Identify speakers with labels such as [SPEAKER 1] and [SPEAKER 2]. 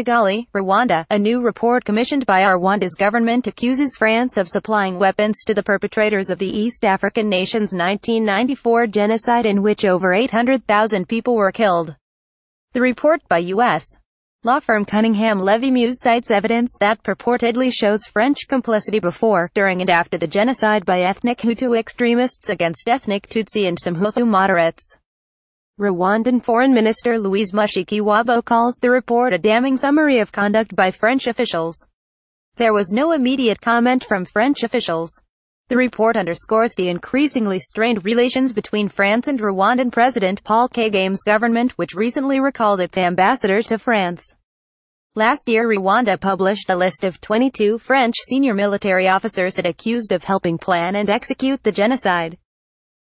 [SPEAKER 1] Kigali, Rwanda, a new report commissioned by Rwanda's government accuses France of supplying weapons to the perpetrators of the East African nation's 1994 genocide in which over 800,000 people were killed. The report by U.S. Law firm Cunningham Levy Muse cites evidence that purportedly shows French complicity before, during and after the genocide by ethnic Hutu extremists against ethnic Tutsi and some Hutu moderates. Rwandan Foreign Minister Louise Mushikiwabo calls the report a damning summary of conduct by French officials. There was no immediate comment from French officials. The report underscores the increasingly strained relations between France and Rwandan President Paul Kagame's government which recently recalled its ambassador to France. Last year Rwanda published a list of 22 French senior military officers it accused of helping plan and execute the genocide.